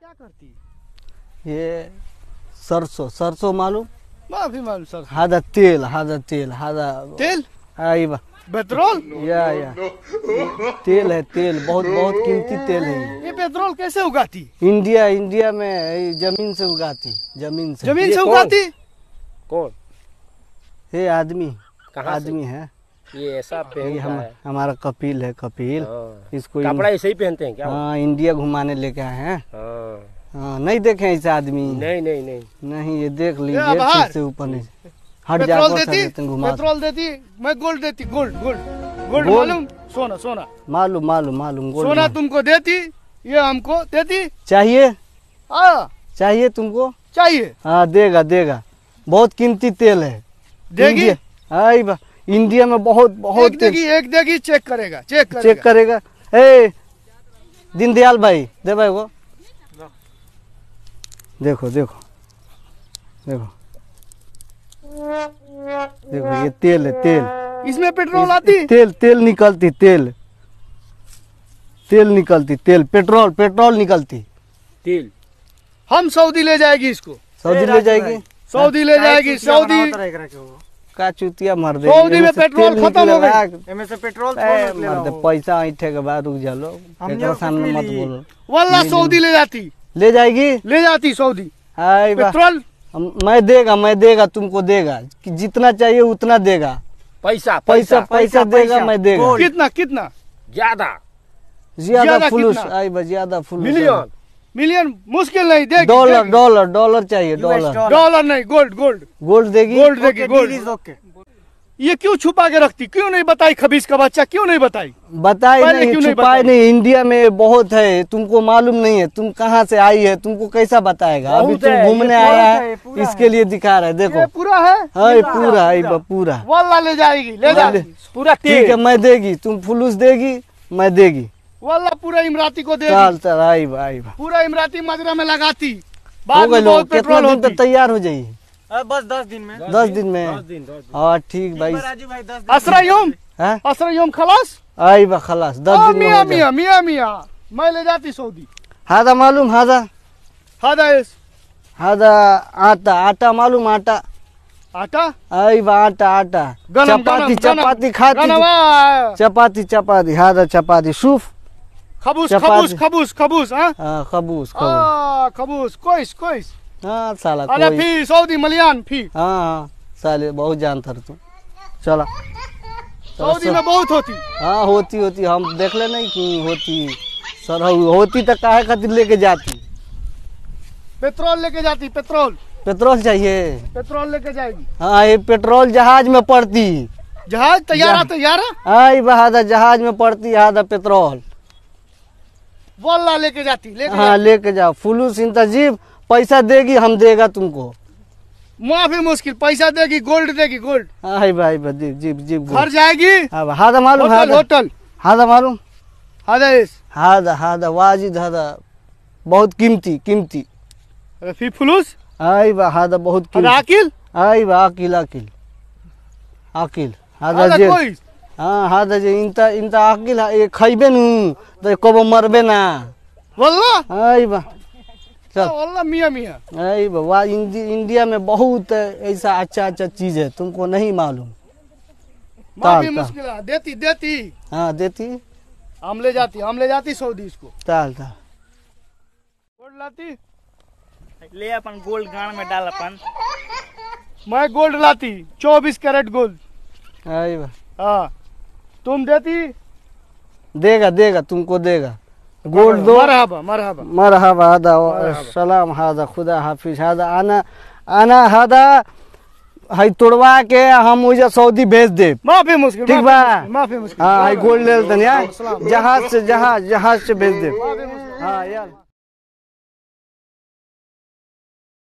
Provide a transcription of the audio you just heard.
क्या करती ये सरसों सरसों मालूम माफी मालूम सर हादा तेल हादा तेल हादा तेल आई हाँ, बा पेट्रोल या या तेल है तेल बहुत बहुत कीमती तेल है ये पेट्रोल कैसे उगाती इंडिया इंडिया में जमीन से उगाती जमीन से जमीन से उगाती कौन ये आदमी आदमी है ये ऐसा पहन हम, है। हमारा कपिल है कपिल हाँ। इसको कपड़ा ऐसे ही पहनते हैं क्या हाँ इंडिया घुमाने लेके आए हैं हाँ। हाँ नहीं देखे इस आदमी नहीं नहीं नहीं नहीं ये देख लीजिए से ऊपर नहीं हट जा पेट्रोल देती मैं गोल्ड देती गोल्ड गोल्ड गोल्ड मालूम सोना सोना मालूम मालूम मालूम गोल्ड सोना तुमको देती ये हमको देती चाहिए आ, चाहिए तुमको चाहिए हाँ देगा देगा बहुत कीमती तेल है देगी आई बा इंडिया में बहुत बहुत एक देगी एक देगी चेक करेगा चेक करेगा चेक करेगा ए दीनदयाल भाई दे भाई वो देखो देखो देखो देखो ये तेल है तेल इसमें पेट्रोल आती तेल तेल निकलती तेल तेल निकलती तेल पेट्रोल पेट्रोल निकलती तेल हम सऊदी ले जाएगी इसको सऊदी ले जाएगी सऊदी ले जाएगी सऊदी का चुतिया मर दे सऊदी में पेट्रोल खत्म हो गया एमे से पेट्रोल मर ले पैसा ऐठे के बाद रुक जा लो हम सामने मत बोलो वल्ला सऊदी ले जाती ले जाएगी ले जाती सऊदी पेट्रोल मैं देगा मैं देगा तुमको देगा जितना चाहिए उतना देगा पैसा पैसा पैसा, देगा मैं देगा कितना कितना ज्यादा ज्यादा फुलूस आई बस ज्यादा फुलूस मिलियन मिलियन मुश्किल नहीं देगी डॉलर डॉलर डॉलर चाहिए डॉलर डॉलर नहीं गोल्ड गोल्ड गोल्ड देगी गोल्ड देगी गोल्ड ओके ये क्यों छुपा के रखती क्यों नहीं बताई खबीस का बच्चा क्यों नहीं बताई बताई नहीं छुपाई नहीं, नहीं इंडिया में बहुत है तुमको मालूम नहीं है तुम कहाँ से आई है तुमको कैसा बताएगा अभी तुम घूमने आया है इसके लिए दिखा रहा है देखो पूरा है हाँ पूरा है पूरा वाला ले जाएगी ले जाए पूरा ठीक है मैं देगी तुम फुलूस देगी मैं देगी वाला पूरा इमराती को देगी चल चल आई पूरा इमराती मजरा में लगाती बाद में बहुत पेट्रोल तैयार हो जाएगी बस दस दिन में दस दिन में हाँ ठीक भाई असरा योम हाँ? खलास आई बा खलास दस दिन मिया मिया मिया मिया मैं ले जाती सऊदी हादा मालूम हादा हादा इस हादा आटा आटा मालूम आटा आटा आई बा आटा आटा चपाती चपाती खाती चपाती चपाती हादा चपाती सूफ खबूस खबूस खबूस खबूस हाँ, हाँ खबूस खबूस कोइस कोइस हाँ, साला अरे फी सऊदी फी हाँ साले बहुत तू सऊदी में बहुत होती हाँ होती होती हम देख ले नहीं कि होती सर होती तो काहे खातिर लेके जाती पेट्रोल लेके जाती पेट्रोल पेट्रोल चाहिए पेट्रोल लेके जाएगी हाँ ये पेट्रोल जहाज में पड़ती जहाज तैयार तैयार आई हाँ, बहादा जहाज में पड़ती यहाँ पेट्रोल बोला लेके जाती लेके हाँ लेके जाओ फुलूस इंतजीब पैसा देगी हम देगा तुमको माफी मुश्किल पैसा देगी गोल्ड देगी गोल्ड हाई भाई जी जी जी घर जाएगी हाँ, हाँ, हादा मालूम होटल होटल हादा मालूम हादा इस हादा हादा वाजिद हादा बहुत कीमती कीमती रफी फुलूस आई बा हादा बहुत कीमती आकिल आई बा आकिल आकिल आकिल हादा जे हाँ हादा जे इंता इंता आकिल हाँ, ये खइबे नु तो कबो मरबे ना वल्ला आई बा मिया मिया अरे बाबा इंडिया में बहुत ऐसा अच्छा अच्छा चीज है तुमको नहीं मालूम ताल, देती देती हाँ देती हम ले जाती हम ले जाती सऊदी इसको ताल ताल गोल्ड लाती ले अपन गोल्ड गांड में डाल अपन मैं गोल्ड लाती चौबीस कैरेट गोल्ड हाँ तुम देती देगा देगा तुमको देगा قول खुदा हाफिज هذا आना आना هذا तोड़वा के हम सऊदी भेज दे माफी मुश्किल ठीक बा माफी मुश्किल गोल्ड ले जहाज से जहाज जहाज से भेज दे यार